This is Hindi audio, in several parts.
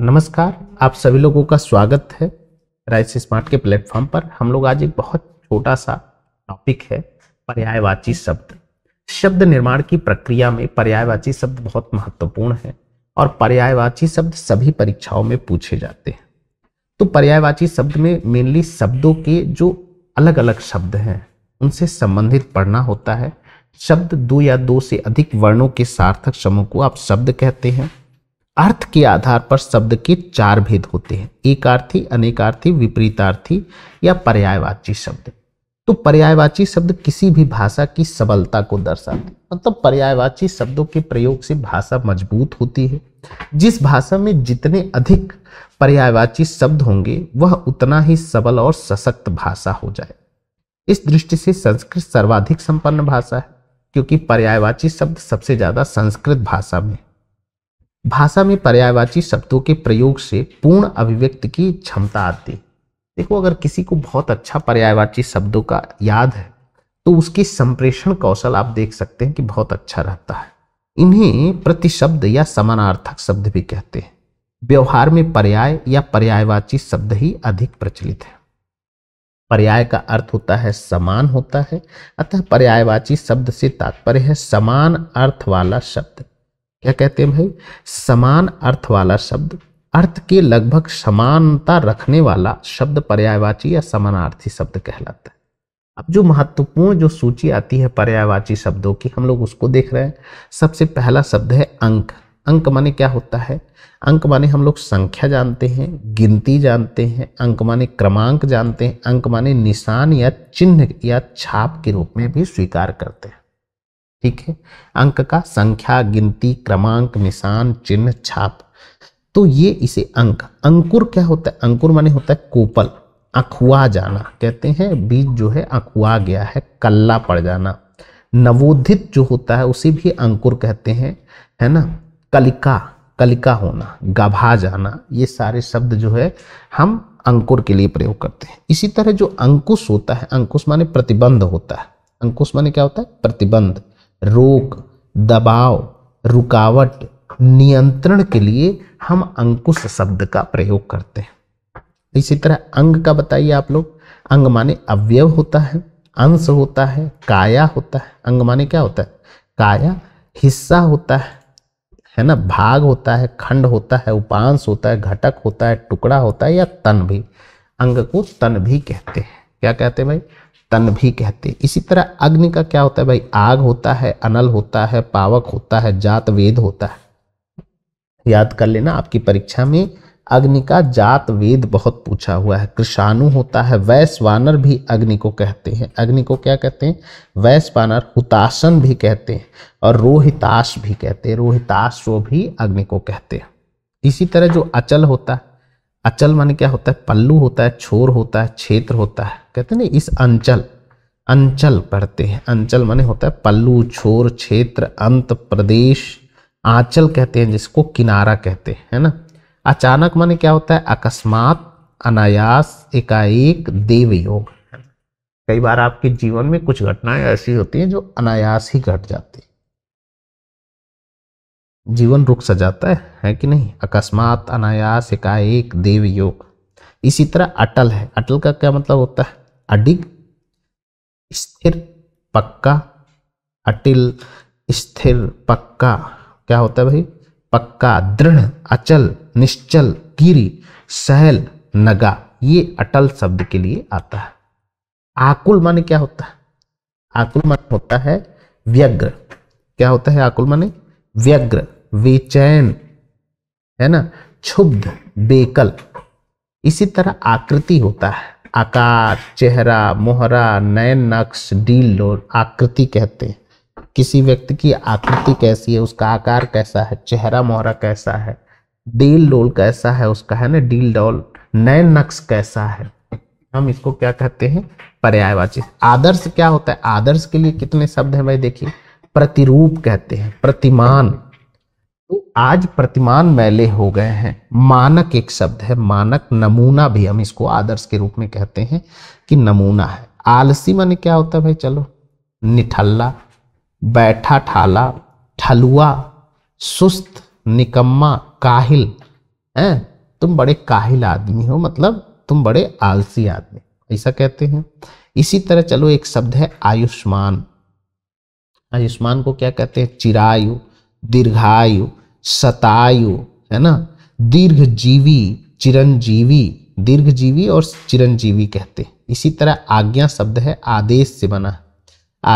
नमस्कार आप सभी लोगों का स्वागत है राइस स्मार्ट के प्लेटफॉर्म पर हम लोग आज एक बहुत छोटा सा टॉपिक है पर्यायवाची शब्द शब्द निर्माण की प्रक्रिया में पर्यायवाची शब्द बहुत महत्वपूर्ण है और पर्यायवाची शब्द सभी परीक्षाओं में पूछे जाते हैं तो पर्यायवाची शब्द में मेनली शब्दों के जो अलग अलग शब्द हैं उनसे संबंधित पढ़ना होता है शब्द दो या दो से अधिक वर्णों के सार्थक समूह को आप शब्द कहते हैं अर्थ के आधार पर शब्द के चार भेद होते हैं एकार्थी अनेकार्थी विपरीतार्थी या पर्यायवाची शब्द तो पर्यायवाची शब्द किसी भी भाषा की सबलता को दर्शाते मतलब पर्यायवाची शब्दों के प्रयोग से भाषा मजबूत होती है जिस भाषा में जितने अधिक पर्यायवाची शब्द होंगे वह उतना ही सबल और सशक्त भाषा हो जाए इस दृष्टि से संस्कृत सर्वाधिक संपन्न भाषा है क्योंकि पर्यायवाची शब्द सबसे ज़्यादा संस्कृत भाषा में भाषा में पर्यायवाची शब्दों के प्रयोग से पूर्ण अभिव्यक्ति की क्षमता आती देखो अगर किसी को बहुत अच्छा पर्यायवाची शब्दों का याद है तो उसकी संप्रेषण कौशल आप देख सकते हैं कि बहुत अच्छा रहता है इन्हें प्रतिशब्द या समानार्थक शब्द भी कहते हैं व्यवहार में पर्याय या पर्यायवाची शब्द ही अधिक प्रचलित है पर्याय का अर्थ होता है समान होता है अतः पर्यायवाची शब्द से तात्पर्य है समान अर्थ वाला शब्द क्या कहते हैं भाई समान अर्थ वाला शब्द अर्थ के लगभग समानता रखने वाला शब्द पर्यायवाची या समानार्थी शब्द कहलाता है अब जो महत्वपूर्ण जो सूची आती है पर्यायवाची शब्दों की हम लोग उसको देख रहे हैं सबसे पहला शब्द है अंक अंक माने क्या होता है अंक माने हम लोग संख्या जानते हैं गिनती जानते हैं अंक माने क्रमांक जानते हैं अंक माने निशान या चिन्ह या छाप के रूप में भी स्वीकार करते हैं ठीक है अंक का संख्या गिनती क्रमांक निशान चिन्ह छाप तो ये इसे अंक अंकुर क्या होता है अंकुर माने होता है कोपल अखुआ जाना कहते हैं बीज जो है अखुआ गया है कल्ला पड़ जाना नवोदित जो होता है उसे भी अंकुर कहते हैं है ना कलिका कलिका होना गभा जाना ये सारे शब्द जो है हम अंकुर के लिए प्रयोग करते हैं इसी तरह जो अंकुश होता है अंकुश माने प्रतिबंध होता है अंकुश माने क्या होता है प्रतिबंध रोक दबाव रुकावट नियंत्रण के लिए हम अंकुश शब्द का प्रयोग करते हैं इसी तरह अंग का बताइए आप लोग अंग माने अवयव होता है अंश होता है काया होता है अंग माने क्या होता है काया हिस्सा होता है है ना भाग होता है खंड होता है उपांश होता है घटक होता है टुकड़ा होता है या तन भी अंग को तन भी कहते हैं क्या कहते हैं भाई तन भी कहते हैं इसी तरह अग्नि का क्या होता है भाई आग होता है अनल होता है पावक होता है जात वेद होता है याद कर लेना आपकी परीक्षा में अग्नि का जात वेद बहुत पूछा हुआ है कृषाणु होता है वैश्वानर भी अग्नि को कहते हैं अग्नि को क्या कहते हैं वैश्वानर हुतासन भी कहते हैं और रोहिताश भी कहते हैं रोहिताश वो भी अग्नि को कहते हैं इसी तरह जो अचल होता है अचल माने क्या होता है पल्लू होता है छोर होता है क्षेत्र होता है कहते हैं ना इस अंचल अंचल पढ़ते हैं अंचल माने होता है पल्लू छोर क्षेत्र अंत प्रदेश आंचल कहते हैं जिसको किनारा कहते हैं है ना अचानक माने क्या होता है अकस्मात अनायास एकाएक देव योग कई बार आपके जीवन में कुछ घटनाएं ऐसी होती हैं जो अनायास ही घट जाती जीवन रुक सा जाता है है कि नहीं अकस्मात अनायास एकाएक देव योग इसी तरह अटल है अटल का क्या मतलब होता है अडिग स्थिर पक्का अटिल स्थिर पक्का क्या होता है भाई पक्का दृढ़ अचल निश्चल गिरी सहल नगा ये अटल शब्द के लिए आता है आकुल माने क्या होता है आकुल माने होता है व्यग्र क्या होता है आकुल माने व्यग्र बेचैन है ना क्षुब्ध बेकल इसी तरह आकृति होता है आकार चेहरा मोहरा नयन नक्श डील लोर आकृति कहते हैं किसी व्यक्ति की आकृति कैसी है उसका आकार कैसा है चेहरा मोहरा कैसा है डील डोल कैसा है उसका है ना डील डोल नयन नक्श कैसा है हम इसको क्या कहते हैं पर्यायवाची आदर्श क्या होता है आदर्श के लिए कितने शब्द हैं भाई देखिए प्रतिरूप कहते हैं प्रतिमान तो आज प्रतिमान मैले हो गए हैं मानक एक शब्द है मानक नमूना भी हम इसको आदर्श के रूप में कहते हैं कि नमूना है आलसी माने क्या होता है भाई चलो निठल्ला बैठा ठाला ठलुआ सुस्त निकम्मा काहिल है तुम बड़े काहिल आदमी हो मतलब तुम बड़े आलसी आदमी ऐसा कहते हैं इसी तरह चलो एक शब्द है आयुष्मान आयुष्मान को क्या कहते हैं चिरायु दीर्घायु सतायु है ना दीर्घजीवी चिरंजीवी दीर्घजीवी और चिरंजीवी कहते हैं इसी तरह आज्ञा शब्द है आदेश से बना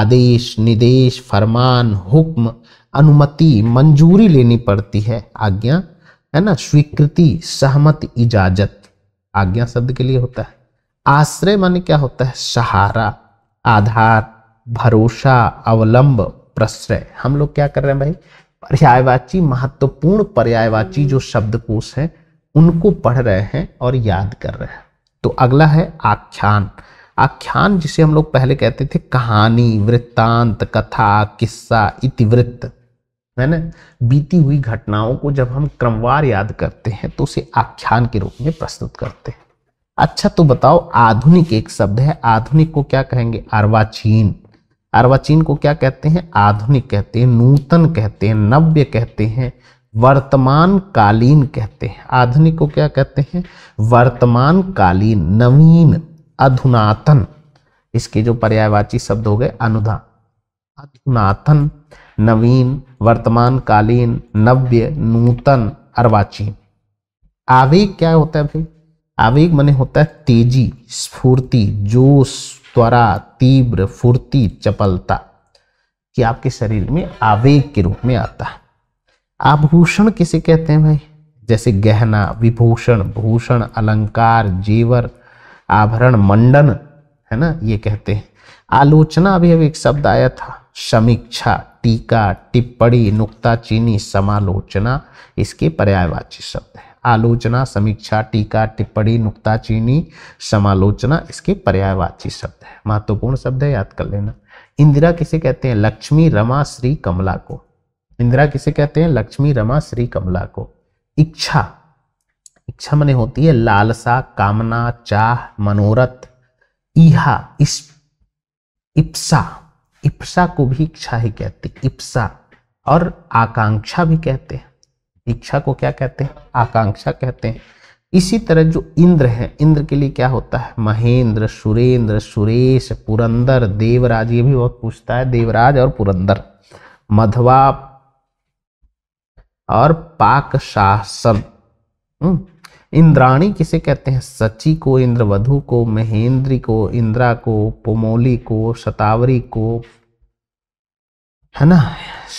आदेश निदेश फरमान हुक्म अनुमति मंजूरी लेनी पड़ती है आज्ञा है ना स्वीकृति सहमत इजाजत आज्ञा शब्द के लिए होता है आश्रय माने क्या होता है सहारा आधार भरोसा अवलंब प्रश्रय हम लोग क्या कर रहे हैं भाई पर्यायवाची महत्वपूर्ण पर्यायवाची जो शब्दकोश है उनको पढ़ रहे हैं और याद कर रहे हैं तो अगला है आख्यान आख्यान जिसे हम लोग पहले कहते थे कहानी वृत्तांत कथा किस्सा इतिवृत्त है ना बीती हुई घटनाओं को जब हम क्रमवार याद करते हैं तो उसे आख्यान के रूप में प्रस्तुत करते हैं अच्छा तो बताओ आधुनिक एक शब्द है आधुनिक को क्या कहेंगे अर्वाचीन अर्वाचीन को क्या कहते हैं आधुनिक कहते हैं नूतन कहते हैं नव्य कहते हैं वर्तमान कालीन कहते हैं आधुनिक को क्या कहते हैं वर्तमान कालीन नवीन अधुनातन इसके जो पर्यायवाची शब्द हो गए अनुदा अधुनातन नवीन वर्तमान कालीन नव्य नूतन अर्वाचीन आवेग क्या होता है भाई आवेग मने होता है तेजी स्फूर्ति जोश त्वरा तीव्र फुर्ती चपलता कि आपके शरीर में आवेग के रूप में आता है आभूषण किसे कहते हैं भाई जैसे गहना विभूषण भूषण अलंकार जेवर आभरण मंडन है ना ये कहते हैं आलोचना अभी अभी एक शब्द आया था समीक्षा टीका टिप्पणी नुक्ताचीनी समालोचना इसके पर्यायवाची शब्द है आलोचना समीक्षा टीका टिप्पणी नुक्ताचीनी समालोचना इसके पर्यायवाची शब्द है महत्वपूर्ण शब्द है याद कर लेना इंदिरा किसे कहते हैं लक्ष्मी रमा श्री कमला को इंदिरा किसे कहते हैं लक्ष्मी रमा श्री कमला को इच्छा इच्छा मने होती है लालसा कामना चाह मनोरथ इहा इस इप्सा इप्सा को भी इच्छा ही कहते इप्सा और आकांक्षा भी कहते हैं इच्छा को क्या कहते हैं आकांक्षा कहते हैं इसी तरह जो इंद्र है इंद्र के लिए क्या होता है महेंद्र सुरेंद्र सुरेश पुरंदर देवराज ये भी बहुत पूछता है देवराज और पुरंदर मधवा और पाक शासन हम्म, इंद्राणी किसे कहते हैं सची को इंद्रवधु को महेंद्री को इंद्रा को पोमोली को शतावरी को है ना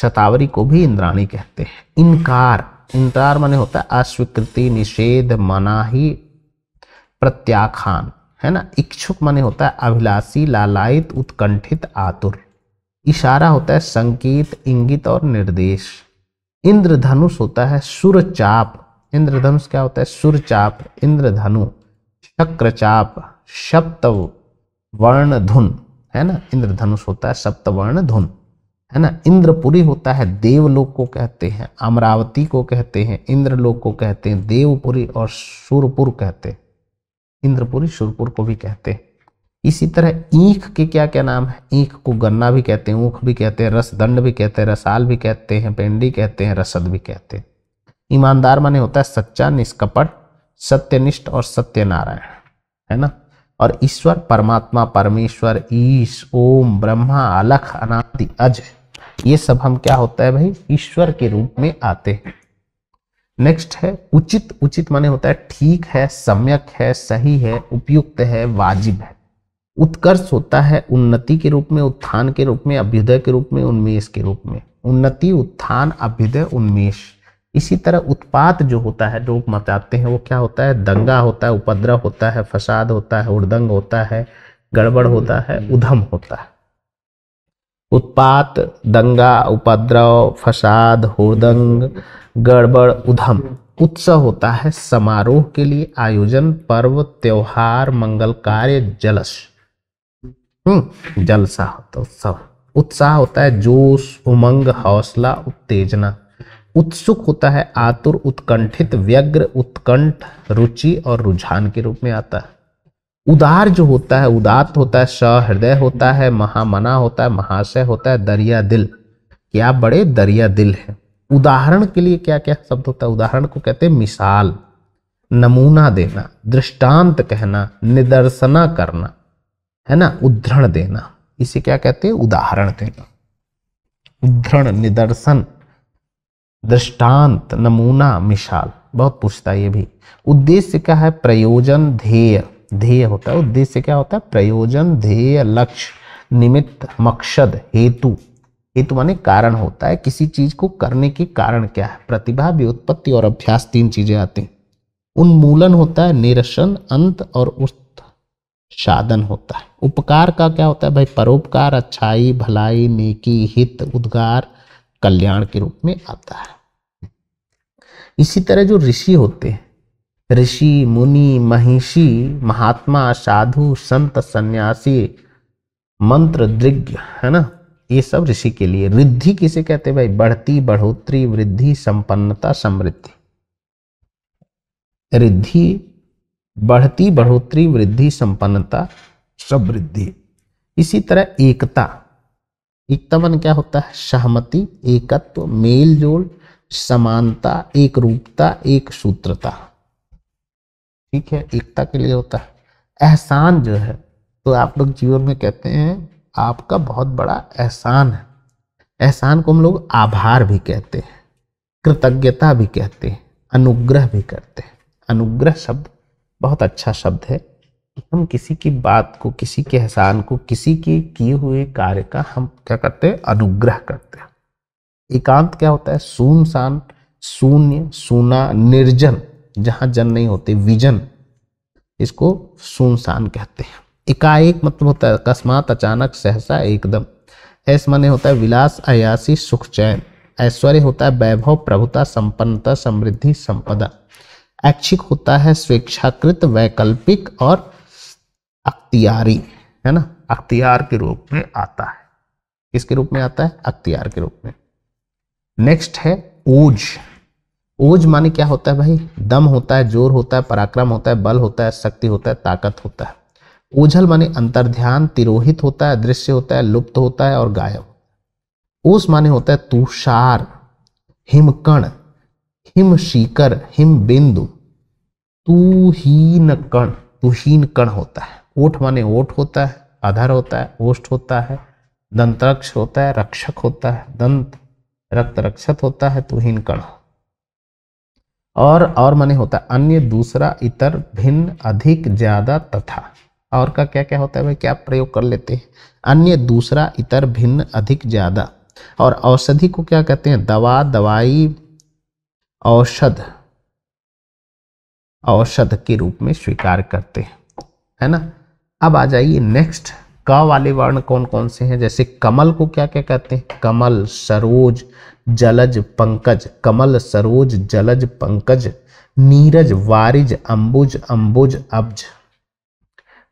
शतावरी को भी इंद्राणी कहते हैं इनकार इंतजार माने होता है अस्वीकृति निषेध मनाही प्रत्याख्यान है ना इच्छुक माने होता है अभिलाषी लालायित उत्कंठित आतुर इशारा होता है संकेत इंगित और निर्देश इंद्रधनुष होता है सुरचाप इंद्रधनुष क्या होता है सुरचाप इंद्रधनु चक्रचाप सप्त वर्ण धुन है ना इंद्रधनुष होता है सप्तवर्ण धुन है ना इंद्रपुरी होता है देवलोक को कहते हैं अमरावती को कहते हैं इंद्रलोक को कहते हैं देवपुरी और सूरपुर कहते हैं इंद्रपुरी सूरपुर को भी कहते हैं इसी तरह ईख के क्या क्या नाम है ईख को गन्ना भी कहते हैं ऊख भी कहते हैं रसदंड भी कहते हैं रसाल भी कहते हैं पेंडी कहते हैं रसद भी कहते हैं ईमानदार माने होता है सच्चा निष्कपट सत्यनिष्ठ और सत्यनारायण है ना और ईश्वर परमात्मा परमेश्वर ईश ओम ब्रह्मा अलख अनादि अज ये सब हम क्या होता है भाई ईश्वर के रूप में आते हैं नेक्स्ट है उचित उचित माने होता है ठीक है सम्यक है सही है उपयुक्त है वाजिब है उत्कर्ष होता है उन्नति के रूप में उत्थान के रूप में अभ्युदय के रूप में उन्मेष के रूप में उन्नति उत्थान अभ्युदय उन्मेष इसी तरह उत्पात जो होता है लोग मचाते हैं वो क्या होता है दंगा होता है उपद्रव होता है फसाद होता है उर्दंग होता है गड़बड़ होता है उधम होता है उत्पात दंगा उपद्रव फसाद होदंग गड़बड़ उधम उत्सव होता है समारोह के लिए आयोजन पर्व त्योहार मंगल कार्य जलस हम्म, जलसा होता उत्सव उत्साह होता है जोश उमंग हौसला उत्तेजना उत्सुक होता है आतुर उत्कंठित व्यग्र उत्कंठ रुचि और रुझान के रूप में आता है उदार जो होता है उदात होता है सहृदय होता है महामना होता है महाशय होता है दरिया दिल कि आप बड़े दरिया दिल हैं उदाहरण के लिए क्या क्या शब्द होता है उदाहरण को कहते हैं मिसाल नमूना देना दृष्टांत कहना निदर्शना करना है ना उद्धरण देना इसे क्या कहते हैं उदाहरण देना उद्धरण निदर्शन दृष्टांत नमूना मिसाल बहुत पूछता है ये भी उद्देश्य क्या है प्रयोजन ध्येय ध्येय होता है उद्देश्य क्या होता है प्रयोजन ध्येय लक्ष्य निमित्त मकसद हेतु हेतु माने कारण होता है किसी चीज को करने के कारण क्या है प्रतिभा व्युत्पत्ति और अभ्यास तीन चीजें आती हैं उन्मूलन होता है निरसन अंत और उस साधन होता है उपकार का क्या होता है भाई परोपकार अच्छाई भलाई नेकी हित उद्गार कल्याण के रूप में आता है इसी तरह जो ऋषि होते हैं ऋषि मुनि महिषी महात्मा साधु संत सन्यासी मंत्र दृग्य है ना ये सब ऋषि के लिए रिद्धि किसे कहते हैं भाई बढ़ती बढ़ोतरी वृद्धि संपन्नता समृद्धि रिद्धि बढ़ती बढ़ोतरी वृद्धि संपन्नता समृद्धि इसी तरह एकता एकता मन क्या होता है सहमति एकत्व मेलजोल समानता एक रूपता एक सूत्रता ठीक है एकता के लिए होता है एहसान जो है तो आप लोग जीवन में कहते हैं आपका बहुत बड़ा एहसान है एहसान को हम लोग आभार भी कहते हैं कृतज्ञता भी कहते हैं अनुग्रह भी करते हैं अनुग्रह शब्द बहुत अच्छा शब्द है कि हम किसी की बात को किसी के एहसान को किसी के किए हुए कार्य का हम क्या करते हैं अनुग्रह करते हैं एकांत क्या होता है सुनसान शून्य सुना निर्जन जहाँ जन नहीं होते विजन इसको सुनसान कहते हैं एकाएक मतलब होता है अकस्मात अचानक सहसा एकदम ऐस माने होता है विलास अयासी सुख चैन ऐश्वर्य होता है वैभव प्रभुता संपन्नता समृद्धि संपदा ऐच्छिक होता है स्वेच्छाकृत वैकल्पिक और अख्तियारी है ना अख्तियार के रूप में आता है किसके रूप में आता है अख्तियार के रूप में नेक्स्ट है ओज ओज माने क्या होता है भाई दम होता है जोर होता है पराक्रम होता है बल होता है शक्ति होता है ताकत होता है ओझल माने अंतर ध्यान तिरोहित होता है दृश्य होता है लुप्त होता है और गायब ओस माने होता है तुषार हिमकण हिम शिकर हिम बिंदु तुहीन कण तुहीन कण होता है ओठ माने ओठ होता है अधर होता है ओष्ट होता है दंतरक्ष होता है रक्षक होता है दंत रक्त रक्षत होता है तुहीन कण होता है और और माने होता है अन्य दूसरा इतर भिन्न अधिक ज़्यादा तथा और का क्या क्या होता है भाई क्या प्रयोग कर लेते हैं अन्य दूसरा इतर भिन्न अधिक ज़्यादा और औषधि को क्या कहते हैं दवा दवाई औषध औषध के रूप में स्वीकार करते हैं है ना अब आ जाइए नेक्स्ट क वाले वर्ण कौन कौन से हैं जैसे कमल को क्या क्या कहते हैं कमल सरोज जलज पंकज कमल सरोज जलज पंकज नीरज वारिज अंबुज अंबुज अब्ज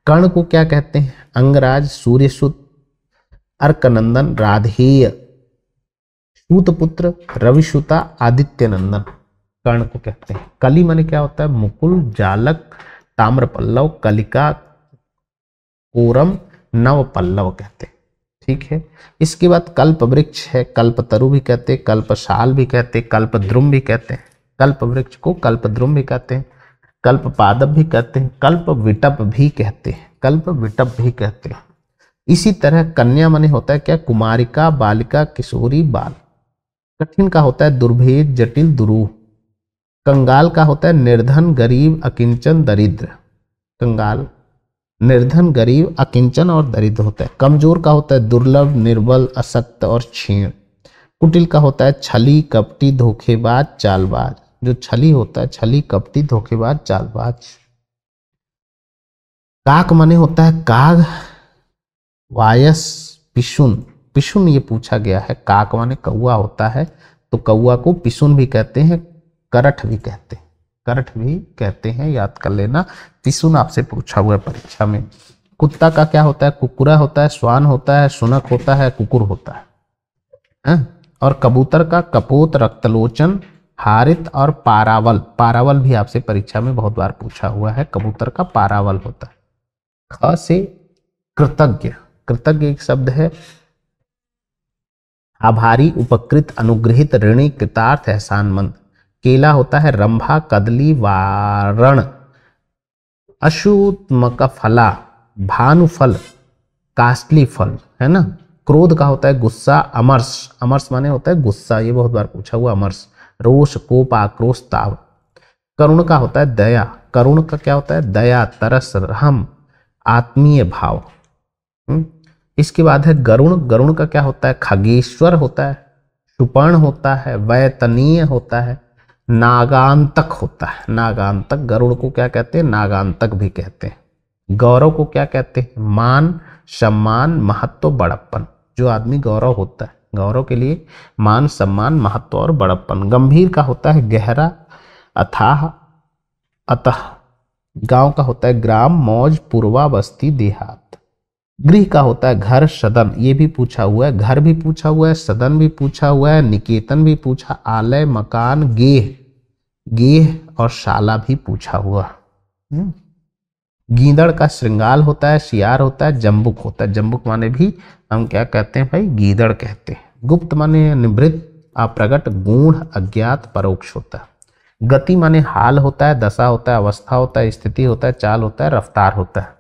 कर्ण को क्या कहते हैं अंगराज सूर्यसुत अर्कनंदन राधेय सूतपुत्र रविशुता आदित्य नंदन कर्ण को कहते हैं कली मन क्या होता है मुकुल जालक ताम्रपल्लव कलिका कोरम नव पल्लव कहते हैं ठीक है इसके बाद कल्प वृक्ष है कल्प तरु भी कहते हैं कल्प शाल भी कहते कल्प द्रुम भी कहते हैं कल्प वृक्ष को कल्प द्रुम भी कहते हैं कल्प पादप भी कहते हैं कल्प विटप भी कहते हैं कल्प विटप भी कहते हैं इसी तरह कन्या मने होता है क्या कुमारिका बालिका किशोरी बाल कठिन का होता है दुर्भेद जटिल दुरू कंगाल का होता है निर्धन गरीब अकिंचन दरिद्र कंगाल निर्धन गरीब अकिंचन और दरिद्र होता है कमजोर का होता है दुर्लभ निर्बल असक्त और क्षीण कुटिल का होता है छली कपटी धोखेबाज चालबाज जो छली होता है छली कपटी धोखेबाज चालबाज काक माने होता है काग वायस पिशुन पिशुन ये पूछा गया है काक माने कौआ होता है तो कौआ को पिशुन भी कहते हैं करठ भी कहते हैं कर्ठ भी कहते हैं याद कर लेना पिसुन आपसे पूछा हुआ परीक्षा में कुत्ता का क्या होता है कुकुरा होता है स्वान होता है सुनक होता है कुकुर होता है हा? और कबूतर का कपूत रक्तलोचन हारित और पारावल पारावल भी आपसे परीक्षा में बहुत बार पूछा हुआ है कबूतर का पारावल होता है ख से कृतज्ञ कृतज्ञ एक शब्द है आभारी उपकृत अनुग्रहित ऋणी कृतार्थ एहसानमंद केला होता है रंभा कदली वारण अशुतमक फला भानुफल कास्टली फल है ना क्रोध का होता है गुस्सा अमर्स अमर्श माने होता है गुस्सा ये बहुत बार पूछा हुआ अमर्श रोष कोप आक्रोश ताव करुण का होता है दया करुण का क्या होता है दया तरस रहम आत्मीय भाव हम्म? इसके बाद है गरुण गरुण का क्या होता है खगेश्वर होता है सुपर्ण होता है वैतनीय होता है नागांतक होता है नागांतक गरुड़ को क्या कहते हैं नागांतक भी कहते हैं गौरव को क्या कहते हैं मान सम्मान महत्व बड़प्पन जो आदमी गौरव होता है गौरव के लिए मान सम्मान महत्व और बड़प्पन गंभीर का होता है गहरा अथाह अतः गांव का होता है ग्राम मौज पूर्वा बस्ती देहात गृह का होता है घर सदन ये भी पूछा हुआ है घर भी पूछा हुआ है सदन भी पूछा हुआ है निकेतन भी पूछा आलय मकान गेह गेह और शाला भी पूछा हुआ हम्म। गीदड़ का श्रृंगाल होता है सियार होता है जम्बुक होता है जम्बुक माने भी हम क्या कहते हैं भाई गीदड़ कहते हैं गुप्त माने निवृत्त अप्रगट गुण अज्ञात परोक्ष होता है गति माने हाल होता है दशा होता है अवस्था होता है स्थिति होता है चाल होता है रफ्तार होता है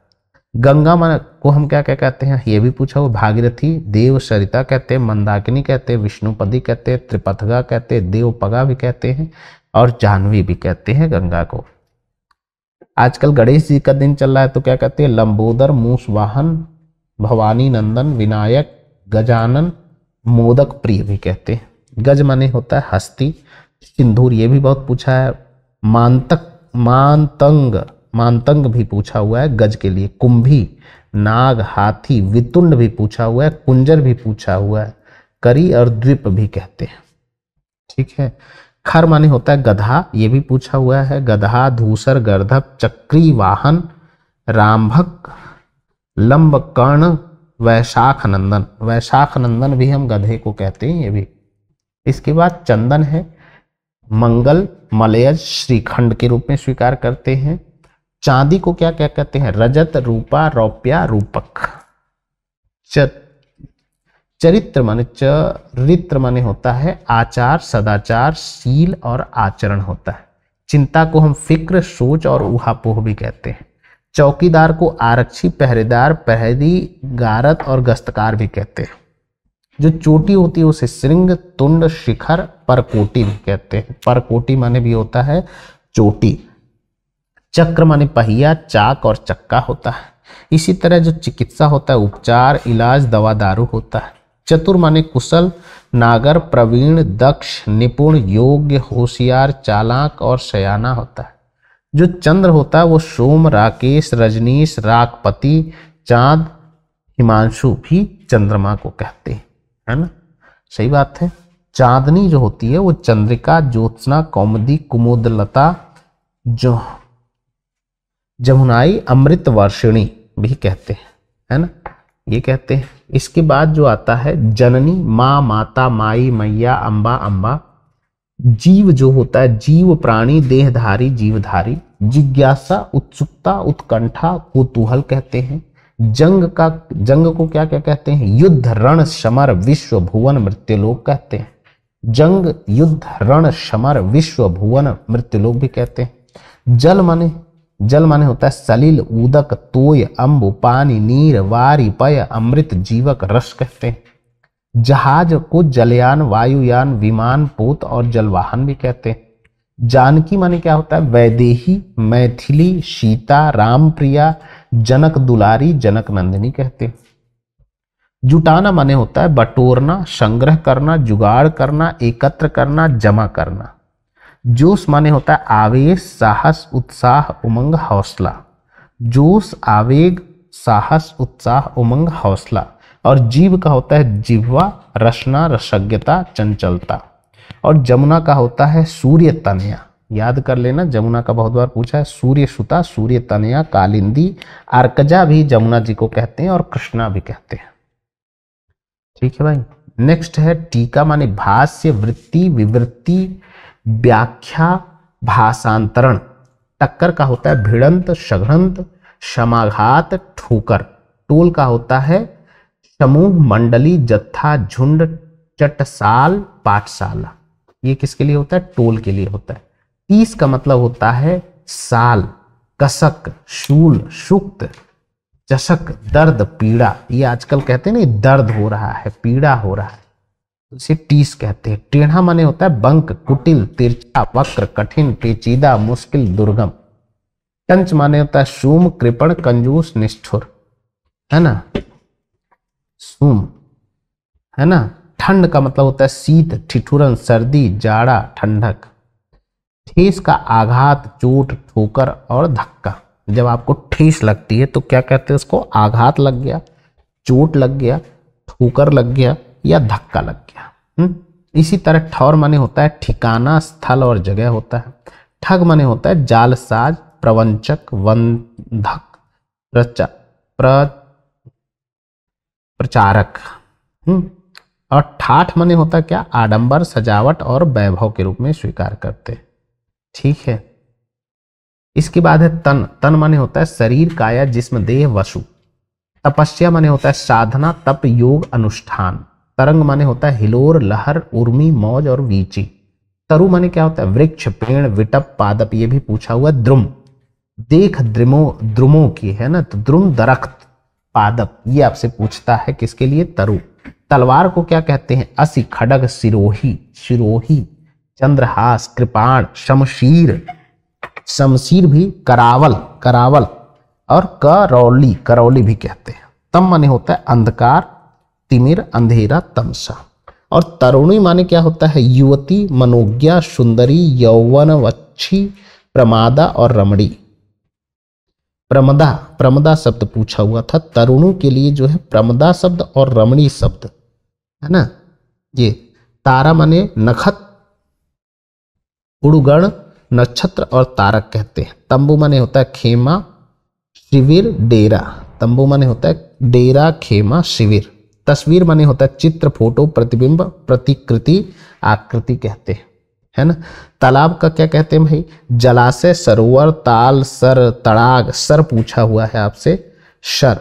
गंगा मन को हम क्या क्या कहते हैं ये भी पूछा वो भागीरथी देव सरिता कहते हैं मंदाकिनी कहते हैं विष्णुपदी कहते हैं त्रिपथगा कहते हैं देवपगा भी कहते हैं और जाह्नवी भी कहते हैं गंगा को आजकल गणेश जी का दिन चल रहा है तो क्या कहते हैं लंबोदर मूसवाहन भवानी नंदन विनायक गजानन मोदक प्रिय भी कहते हैं गज माने होता है हस्ती सिंदूर ये भी बहुत पूछा है मानतक मानतंग मानतंग भी पूछा हुआ है गज के लिए कुंभी नाग हाथी वितुंड भी पूछा हुआ है कुंजर भी पूछा हुआ है करी और द्वीप भी कहते हैं ठीक है खर माने होता है गधा ये भी पूछा हुआ है गधा धूसर गर्धप चक्री वाहन रामभक लंब कर्ण वैशाख नंदन वैशाख नंदन भी हम गधे को कहते हैं ये भी इसके बाद चंदन है मंगल मलयज श्रीखंड के रूप में स्वीकार करते हैं चांदी को क्या क्या कहते हैं रजत रूपा रौप्या रूपक चरित्र माने चरित्र माने होता है आचार सदाचार शील और आचरण होता है चिंता को हम फिक्र सोच और उहापोह भी कहते हैं चौकीदार को आरक्षी पहरेदार पहरी गारत और गस्तकार भी कहते हैं जो चोटी होती है उसे श्रृंग तुंड शिखर परकोटी भी कहते हैं परकोटी माने भी होता है चोटी चक्र माने पहिया चाक और चक्का होता है इसी तरह जो चिकित्सा होता है उपचार इलाज दवा दारू होता है चतुर माने कुशल नागर प्रवीण दक्ष निपुण योग्य होशियार चालाक और सयाना होता है जो चंद्र होता है वो सोम राकेश रजनीश रागपति चांद हिमांशु भी चंद्रमा को कहते हैं है ना सही बात है चांदनी जो होती है वो चंद्रिका ज्योत्सना कौमदी कुमुदलता जो जमुनाई अमृत वर्षिणी भी कहते हैं है ना ये कहते हैं इसके बाद जो आता है जननी माँ माता माई मैया अंबा अम्बा जीव जो होता है जीव प्राणी देहधारी जीवधारी जिज्ञासा उत्सुकता उत्कंठा कुतूहल कहते हैं जंग का जंग को क्या क्या कहते हैं युद्ध रण समर विश्व भुवन मृत्युलोक कहते हैं जंग युद्ध रण समर विश्व भुवन मृत्युलोक भी कहते हैं जल माने जल माने होता है सलील उदक तोय अंब पानी नीर वारी पय अमृत जीवक रस कहते हैं जहाज को जलयान वायुयान विमान पोत और जलवाहन भी कहते हैं जानकी माने क्या होता है वैदेही मैथिली सीता रामप्रिया जनक दुलारी जनक नंदिनी कहते हैं जुटाना माने होता है बटोरना संग्रह करना जुगाड़ करना एकत्र करना जमा करना जोश माने होता है आवेश साहस उत्साह उमंग हौसला जोश आवेग साहस उत्साह उमंग हौसला और जीव का होता है जिह्वा रसना रसज्ञता चंचलता और जमुना का होता है सूर्य तनया याद कर लेना जमुना का बहुत बार पूछा है सूर्य सुता सूर्य तनया कालिंदी अर्कजा भी जमुना जी को कहते हैं और कृष्णा भी कहते हैं ठीक है भाई नेक्स्ट है टीका माने भाष्य वृत्ति विवृत्ति व्याख्या भाषांतरण टक्कर का होता है भिड़ंत शघ्रंत समाघात ठोकर टोल का होता है समूह मंडली जत्था झुंड चटसाल पाठशाला ये किसके लिए होता है टोल के लिए होता है तीस का मतलब होता है साल कसक शूल सुक्त चशक दर्द पीड़ा ये आजकल कहते हैं ना दर्द हो रहा है पीड़ा हो रहा है उसे टीस कहते हैं टेढ़ा माने होता है बंक कुटिल तिरछा वक्र कठिन पेचीदा मुश्किल दुर्गम कंच माने होता है सूम कृपण कंजूस निष्ठुर है ना सूम है ना ठंड का मतलब होता है शीत ठिठुरन सर्दी जाड़ा ठंडक ठेस का आघात चोट ठोकर और धक्का जब आपको ठेस लगती है तो क्या कहते हैं उसको आघात लग गया चोट लग गया ठोकर लग गया या धक्का लग गया हम्म? इसी तरह ठौर माने होता है ठिकाना स्थल और जगह होता है ठग माने होता है जालसाज प्रवंचक वंधक प्रचा प्र प्रचारक हम्म? और ठाठ माने होता क्या आडंबर सजावट और वैभव के रूप में स्वीकार करते ठीक है इसके बाद है तन तन माने होता है शरीर काया जिसम देह वसु तपस्या माने होता है साधना तप योग अनुष्ठान तरंग माने होता है हिलोर लहर उर्मी मौज और वीची तरु माने क्या होता है वृक्ष पेड़ विटप पादप ये भी पूछा हुआ द्रुम देख द्रुमो द्रुमो की है ना तो द्रुम दरख्त पादप ये आपसे पूछता है किसके लिए तरु तलवार को क्या कहते हैं असी खडग सिरोही सिरोही चंद्रहास कृपाण शमशीर शमशीर भी करावल करावल और करौली करौली भी कहते हैं तम माने होता है अंधकार तिमिर अंधेरा तमसा और तरुणी माने क्या होता है युवती मनोज्ञा सुंदरी यौवन वच्छी प्रमादा और रमणी प्रमदा प्रमदा शब्द पूछा हुआ था तरुणों के लिए जो है प्रमदा शब्द और रमणी शब्द है ना ये तारा माने नखत उड़गण नक्षत्र और तारक कहते हैं तंबू माने होता है खेमा शिविर डेरा तंबू माने होता है डेरा खेमा शिविर तस्वीर माने होता है चित्र फोटो प्रतिबिंब प्रतिकृति आकृति कहते हैं है ना तालाब का क्या कहते हैं भाई जलाशय सरोवर ताल सर तड़ाग सर पूछा हुआ है आपसे शर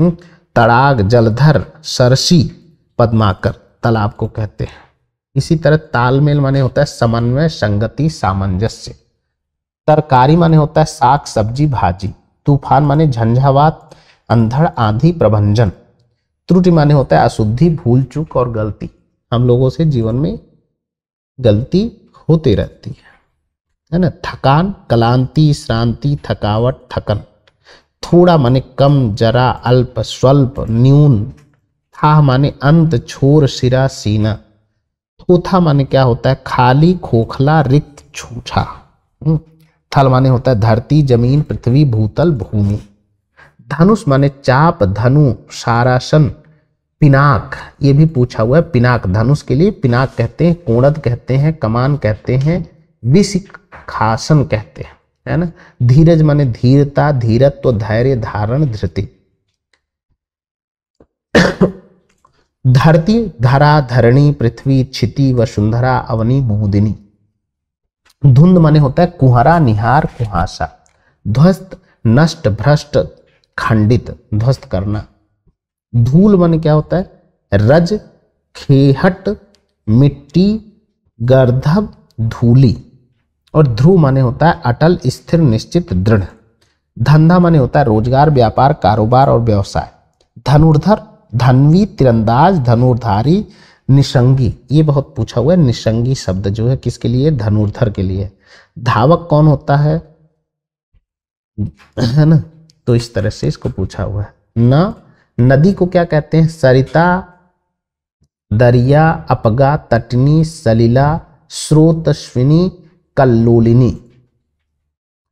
हम्म? तड़ाग जलधर सरसी पद्माकर तालाब को कहते हैं इसी तरह तालमेल माने होता है समन्वय संगति सामंजस्य तरकारी माने होता है साग सब्जी भाजी तूफान माने झंझावात अंधड़ आंधी प्रभंजन त्रुटि माने होता है अशुद्धि भूल चूक और गलती हम लोगों से जीवन में गलती होती रहती है है ना थकान क्लांति श्रांति थकावट थकन थोड़ा माने कम जरा अल्प स्वल्प न्यून था माने अंत छोर सिरा सीना थोथा माने क्या होता है खाली खोखला रिक्त छूछा हम्म। थल माने होता है धरती जमीन पृथ्वी भूतल भूमि धनुष माने चाप धनु सारासन पिनाक ये भी पूछा हुआ है पिनाक धनुष के लिए पिनाक कहते हैं कोणद कहते हैं कमान कहते हैं विशिखासन कहते हैं है ना धीरज माने धीरता धीरत्व धैर्य धारण धृति धरती धरा धरणी पृथ्वी छिति वसुंधरा अवनी बुदिनी धुंध माने होता है कुहरा निहार कुहासा ध्वस्त नष्ट भ्रष्ट खंडित ध्वस्त करना धूल मन क्या होता है रज खेहट मिट्टी गर्धव धूली और ध्रुव माने होता है अटल स्थिर निश्चित दृढ़ धंधा माने होता है रोजगार व्यापार कारोबार और व्यवसाय धनुर्धर धनवी तिरंदाज धनुर्धारी निशंगी ये बहुत पूछा हुआ है निशंगी शब्द जो है किसके लिए धनुर्धर के लिए धावक कौन होता है है ना तो इस तरह से इसको पूछा हुआ है न नदी को क्या कहते हैं सरिता दरिया अपगा तटनी सलीला स्रोतश्विनी कल्लोलिनी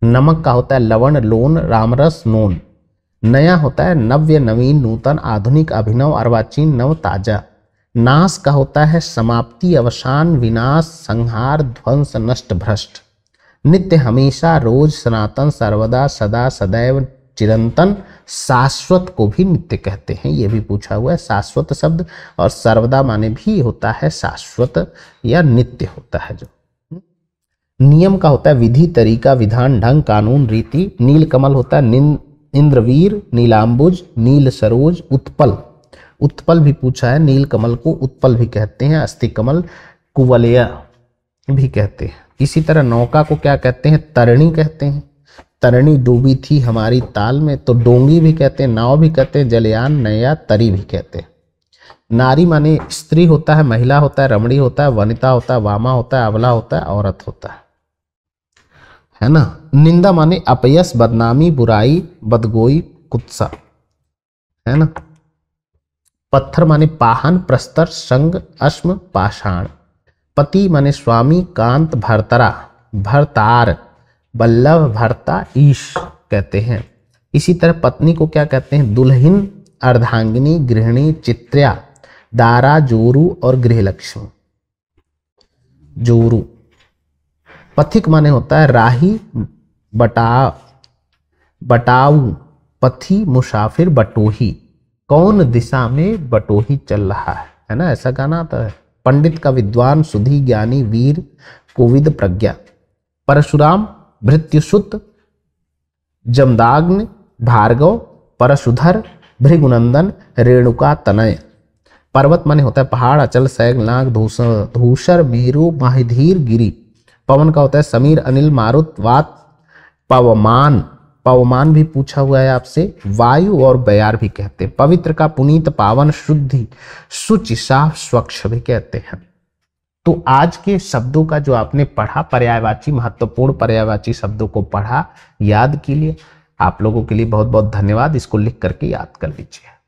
नमक का होता है लवण लोन रामरस नोन नया होता है नव्य नवीन नूतन आधुनिक अभिनव अर्वाचीन नव ताजा नाश का होता है समाप्ति अवसान विनाश संहार ध्वंस नष्ट भ्रष्ट नित्य हमेशा रोज सनातन सर्वदा सदा सदैव चिरंतन शाश्वत को भी नित्य कहते हैं ये भी पूछा हुआ है शाश्वत शब्द और सर्वदा माने भी होता है शाश्वत या नित्य होता है जो हम्म। नियम का होता है विधि तरीका विधान ढंग कानून रीति नील कमल होता है इंद्रवीर नीलाम्बुज नील सरोज उत्पल उत्पल भी पूछा है नील कमल को उत्पल भी कहते हैं अस्थि कमल कुवलया भी कहते हैं इसी तरह नौका को क्या कहते हैं तरणी कहते हैं तरणी डूबी थी हमारी ताल में तो डोंगी भी कहते हैं नाव भी कहते हैं जलयान नया तरी भी कहते हैं नारी माने स्त्री होता है महिला होता है रमणी होता है वनिता होता है वामा होता है अबला होता है औरत होता है है ना निंदा माने अपयस बदनामी बुराई बदगोई कुत्सा है ना पत्थर माने पाहन प्रस्तर संग अश्म पाषाण पति माने स्वामी कांत भरतरा भरतार बल्लभ भरता ईश कहते हैं इसी तरह पत्नी को क्या कहते हैं दुल्हन अर्धांगिनी गृहिणी चित्र्या दारा जोरू और गृहलक्ष्मी जोरू पथिक माने होता है राही बटा बटाऊ पथी मुसाफिर बटोही कौन दिशा में बटोही चल रहा है है ना ऐसा गाना आता है पंडित का विद्वान सुधी ज्ञानी वीर कोविद प्रज्ञा परशुराम भृत्युसुत जमदाग्न भार्गव परशुधर भृगुनंदन रेणुका तनय पर्वत मन होता है पहाड़ अचल सैग नाग धूसर धूसर माहिधीर गिरी पवन का होता है समीर अनिल मारुत वात पवमान पवमान भी पूछा हुआ है आपसे वायु और बयार भी कहते हैं पवित्र का पुनीत पावन शुद्धि सुचि साफ स्वच्छ भी कहते हैं तो आज के शब्दों का जो आपने पढ़ा पर्यायवाची महत्वपूर्ण पर्यायवाची शब्दों को पढ़ा याद के लिए आप लोगों के लिए बहुत बहुत धन्यवाद इसको लिख करके याद कर लीजिए